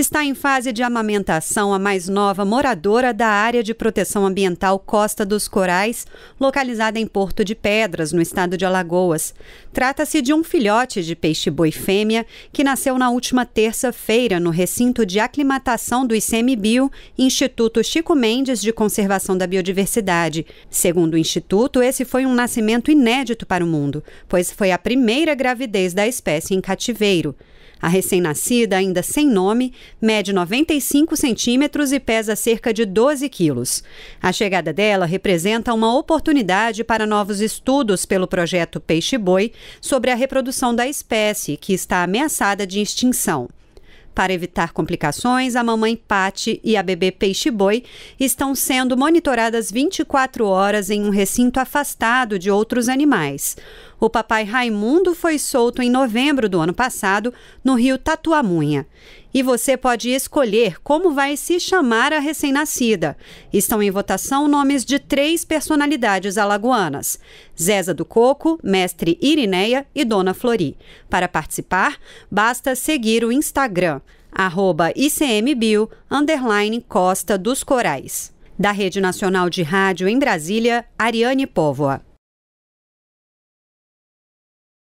está em fase de amamentação a mais nova moradora da área de proteção ambiental Costa dos Corais, localizada em Porto de Pedras, no estado de Alagoas. Trata-se de um filhote de peixe-boi fêmea que nasceu na última terça-feira no recinto de aclimatação do ICMBio, Instituto Chico Mendes de Conservação da Biodiversidade. Segundo o Instituto, esse foi um nascimento inédito para o mundo, pois foi a primeira gravidez da espécie em cativeiro. A recém-nascida, ainda sem nome, mede 95 centímetros e pesa cerca de 12 quilos. A chegada dela representa uma oportunidade para novos estudos pelo projeto Peixe-Boi sobre a reprodução da espécie, que está ameaçada de extinção. Para evitar complicações, a mamãe Patti e a bebê Peixe Boi estão sendo monitoradas 24 horas em um recinto afastado de outros animais. O papai Raimundo foi solto em novembro do ano passado no rio Tatuamunha e você pode escolher como vai se chamar a recém-nascida. Estão em votação nomes de três personalidades alagoanas: Zeza do Coco, Mestre Irineia e Dona Flori. Para participar, basta seguir o Instagram arroba ICMBio, underline Costa dos Corais. Da Rede Nacional de Rádio em Brasília, Ariane Póvoa.